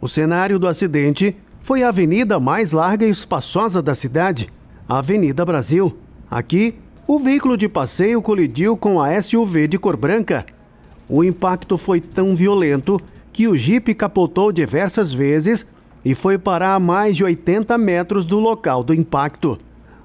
O cenário do acidente foi a avenida mais larga e espaçosa da cidade, a Avenida Brasil. Aqui, o veículo de passeio colidiu com a SUV de cor branca. O impacto foi tão violento que o Jeep capotou diversas vezes e foi parar a mais de 80 metros do local do impacto.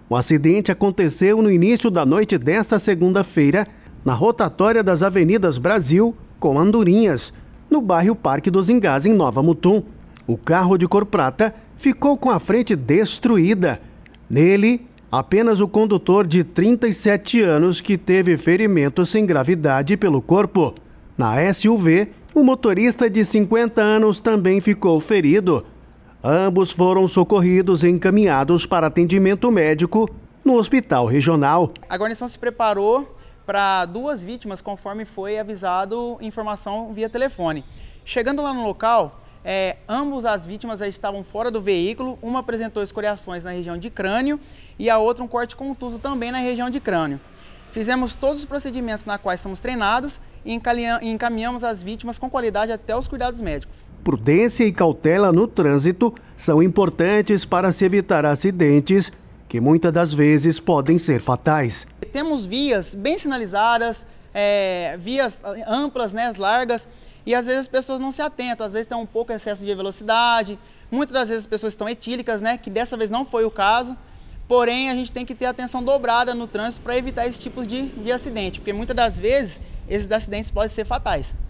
O acidente aconteceu no início da noite desta segunda-feira, na rotatória das Avenidas Brasil com Andorinhas, no bairro Parque dos Engás, em Nova Mutum. O carro de cor prata ficou com a frente destruída. Nele, apenas o condutor de 37 anos que teve ferimentos sem gravidade pelo corpo. Na SUV, o motorista de 50 anos também ficou ferido. Ambos foram socorridos e encaminhados para atendimento médico no hospital regional. A guarnição se preparou para duas vítimas, conforme foi avisado informação via telefone. Chegando lá no local, é, ambos as vítimas já estavam fora do veículo, uma apresentou escoriações na região de crânio e a outra um corte contuso também na região de crânio. Fizemos todos os procedimentos na quais somos treinados e encaminhamos as vítimas com qualidade até os cuidados médicos. Prudência e cautela no trânsito são importantes para se evitar acidentes que muitas das vezes podem ser fatais temos vias bem sinalizadas, é, vias amplas, né, largas, e às vezes as pessoas não se atentam, às vezes tem um pouco excesso de velocidade, muitas das vezes as pessoas estão etílicas, né, que dessa vez não foi o caso, porém a gente tem que ter atenção dobrada no trânsito para evitar esse tipo de, de acidente, porque muitas das vezes esses acidentes podem ser fatais.